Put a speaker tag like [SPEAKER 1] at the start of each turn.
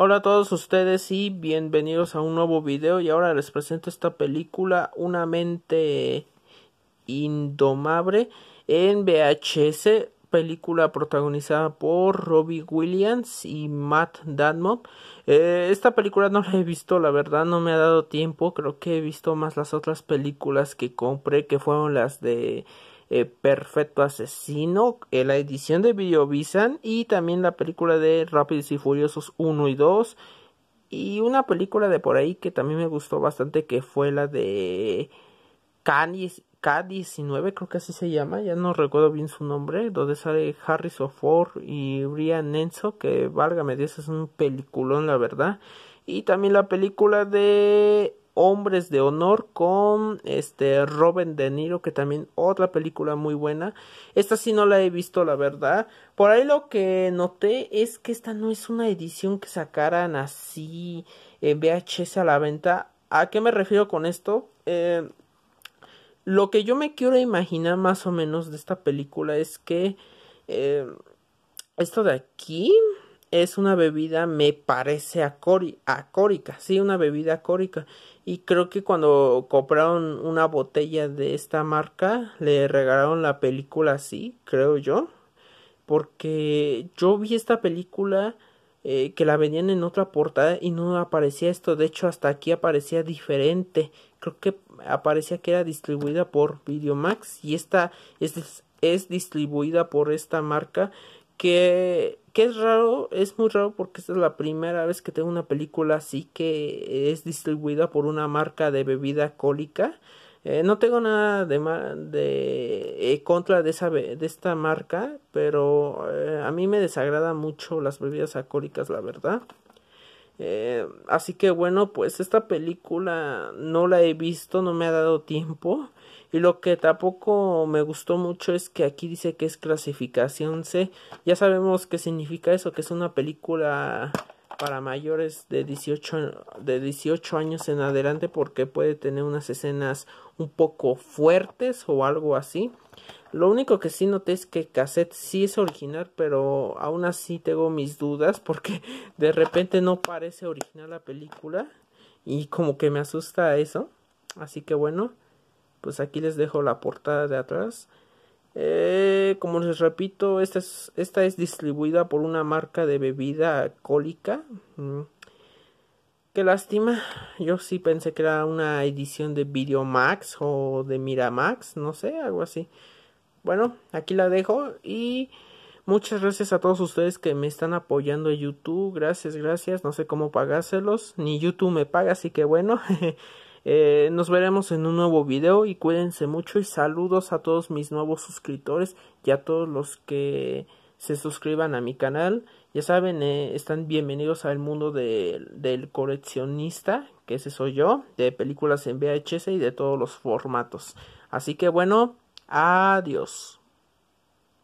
[SPEAKER 1] Hola a todos ustedes y bienvenidos a un nuevo video y ahora les presento esta película Una mente indomable en VHS película protagonizada por Robbie Williams y Matt Damon. Eh, esta película no la he visto, la verdad no me ha dado tiempo, creo que he visto más las otras películas que compré que fueron las de eh, Perfecto Asesino, eh, la edición de Videovisan y también la película de Rápidos y Furiosos 1 y 2 y una película de por ahí que también me gustó bastante que fue la de K-19 creo que así se llama, ya no recuerdo bien su nombre, donde sale Harry Ford y Brian Enzo, que válgame Dios es un peliculón la verdad y también la película de Hombres de Honor con este Robin De Niro, que también otra película muy buena. Esta sí no la he visto, la verdad. Por ahí lo que noté es que esta no es una edición que sacaran así en eh, VHS a la venta. ¿A qué me refiero con esto? Eh, lo que yo me quiero imaginar más o menos de esta película es que eh, esto de aquí es una bebida, me parece, acórica, sí, una bebida acórica. Y creo que cuando compraron una botella de esta marca, le regalaron la película así, creo yo. Porque yo vi esta película eh, que la venían en otra portada y no aparecía esto. De hecho, hasta aquí aparecía diferente. Creo que aparecía que era distribuida por Videomax y esta es, es distribuida por esta marca que, es raro, es muy raro porque esta es la primera vez que tengo una película así que es distribuida por una marca de bebida cólica. Eh, no tengo nada de, eh, contra de, de esta marca, pero eh, a mí me desagrada mucho las bebidas acólicas la verdad. así que bueno, pues esta película no la he visto, no me ha dado tiempo. Y lo que tampoco me gustó mucho es que aquí dice que es clasificación C. Ya sabemos qué significa eso, que es una película para mayores de 18, de 18 años en adelante porque puede tener unas escenas un poco fuertes o algo así. Lo único que sí noté es que cassette sí es original, pero aún así tengo mis dudas porque de repente no parece original la película y como que me asusta eso. Así que bueno pues aquí les dejo la portada de atrás. Eh, como les repito, esta es, es distribuida por una marca de bebida alcohólica. Mm. Qué lástima. Yo sí pensé que era una edición de Videomax o de Miramax, no sé, algo así. Bueno, aquí la dejo y muchas gracias a todos ustedes que me están apoyando en YouTube. Gracias, gracias. No sé cómo pagárselos, ni YouTube me paga, así que bueno. Eh, nos veremos en un nuevo video y cuídense mucho y saludos a todos mis nuevos suscriptores y a todos los que se suscriban a mi canal. Ya saben, eh, están bienvenidos al mundo del coleccionista, que ese soy yo, de películas en VHS y de todos los formatos. Así que bueno, adiós.